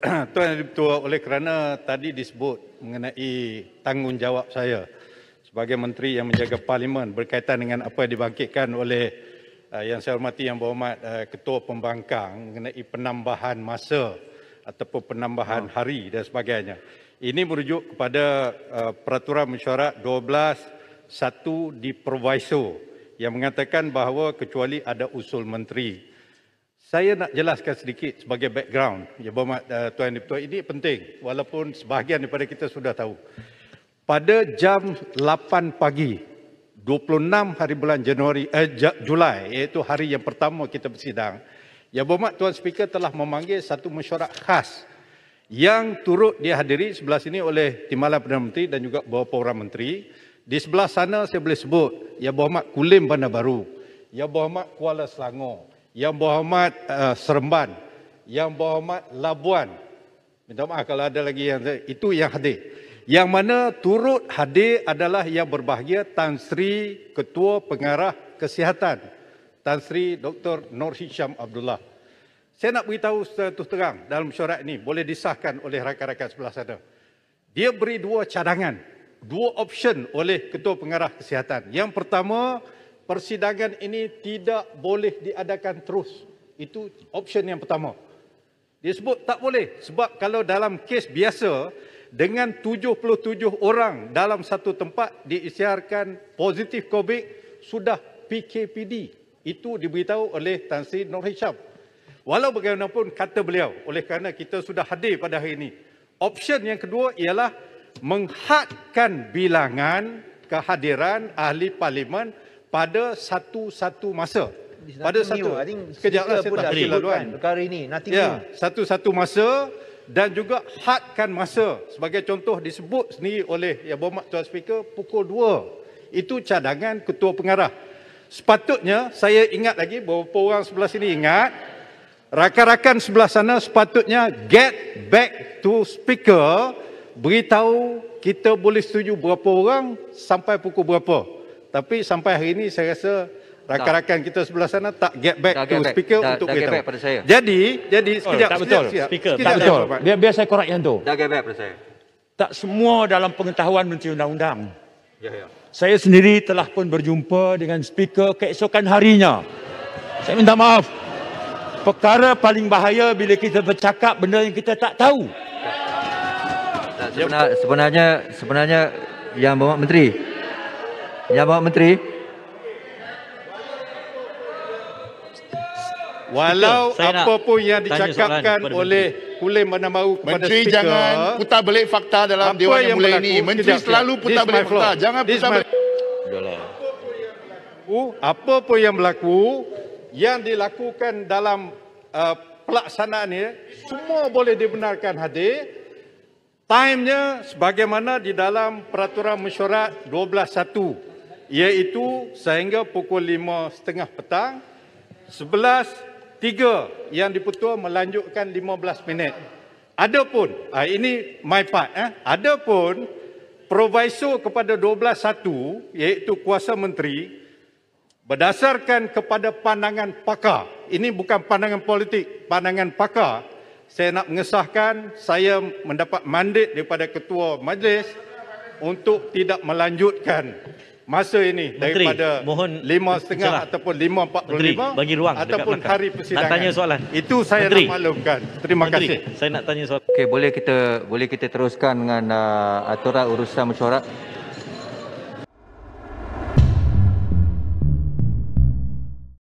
Tuan Yang Dipertua, oleh kerana tadi disebut mengenai tanggungjawab saya sebagai menteri yang menjaga parlimen berkaitan dengan apa yang dibangkitkan oleh uh, yang saya hormati yang berhormat uh, ketua pembangkang mengenai penambahan masa ataupun penambahan oh. hari dan sebagainya. Ini merujuk kepada uh, peraturan mesyuarat 12.1 di Proviso yang mengatakan bahawa kecuali ada usul menteri saya nak jelaskan sedikit sebagai background yang bermak uh, tuan dan puan ini penting walaupun sebahagian daripada kita sudah tahu. Pada jam 8 pagi 26 hari bulan Januari eh, Julai iaitu hari yang pertama kita bersidang, Yang Berhormat Tuan Speaker telah memanggil satu mesyuarat khas yang turut dihadiri sebelah sini oleh Timbalan Perdana Menteri dan juga beberapa orang menteri. Di sebelah sana saya boleh sebut Yang Berhormat Kulim Bandar Baru, Yang Berhormat Kuala Selangor, yang Muhammad uh, Seremban, Yang Muhammad Labuan. Minta maaf kalau ada lagi yang itu yang hadir. Yang mana turut hadir adalah yang berbahagia Tan Sri Ketua Pengarah Kesihatan Tan Sri Dr. Nur Hisham Abdullah. Saya nak beritahu satu terang dalam syarat ini boleh disahkan oleh rakan-rakan sebelah sana. Dia beri dua cadangan, dua option oleh Ketua Pengarah Kesihatan. Yang pertama, persidangan ini tidak boleh diadakan terus. Itu option yang pertama. Dia sebut tak boleh sebab kalau dalam kes biasa dengan 77 orang dalam satu tempat diisytiharkan positif COVID sudah PKPD. Itu diberitahu oleh Tan Sri Nur Hisham. Walau bagaimanapun kata beliau oleh kerana kita sudah hadir pada hari ini. Option yang kedua ialah menghadkan bilangan kehadiran ahli parlimen pada satu-satu masa. Pada satu, sekejaplah saya tak kira laluan. Perkara ini, Nanti ya, Satu-satu masa dan juga hadkan masa. Sebagai contoh disebut sendiri oleh ya Berhormat Tuan Speaker, pukul 2. Itu cadangan ketua pengarah. Sepatutnya, saya ingat lagi, beberapa orang sebelah sini ingat, rakan-rakan sebelah sana sepatutnya get back to speaker, beritahu kita boleh setuju berapa orang sampai pukul berapa. Tapi sampai hari ini saya rasa rakan-rakan kita sebelah sana tak get back tak to get speaker back. untuk kita. Jadi, jadi oh, sekejap, tak betul. Sekejap, speaker, sekejap, tak sekejap, betul. Sekejap, biar, saya Korak yang tu. Tak get back pada saya. Tak semua dalam pengetahuan Menteri Undang-Undang. Ya, ya. Saya sendiri telah pun berjumpa dengan speaker keesokan harinya. Saya minta maaf. Perkara paling bahaya bila kita bercakap benda yang kita tak tahu. Tak, sebenar, sebenarnya, sebenarnya yang bawa menteri, yang Bawa Menteri. Walau apa pun yang dicakapkan oleh Kulim mana mahu kepada Menteri speaker, jangan putar balik fakta dalam Dewan yang, yang mulai ini. Menteri sekejap, selalu putar this fakta. Jangan this putar balik. Uh, apa pun yang berlaku yang dilakukan dalam uh, pelaksanaan ini semua boleh dibenarkan hadir timenya sebagaimana di dalam peraturan mesyuarat 12.1 iaitu sehingga pukul 5.30 petang 11.3 yang dipertua melanjutkan 15 minit adapun ah, ini my part eh adapun proviso kepada 12.1 iaitu kuasa menteri berdasarkan kepada pandangan pakar ini bukan pandangan politik pandangan pakar saya nak mengesahkan saya mendapat mandat daripada ketua majlis untuk tidak melanjutkan masa ini Menteri, daripada mohon 5.30 ucalah. ataupun 5.45 Menteri, bagi ruang ataupun dekat hari persidangan. Nak tanya soalan. Itu saya Menteri. nak maklumkan. Terima Menteri, kasih. Saya nak tanya soalan. Okey, boleh kita boleh kita teruskan dengan uh, aturan urusan mesyuarat?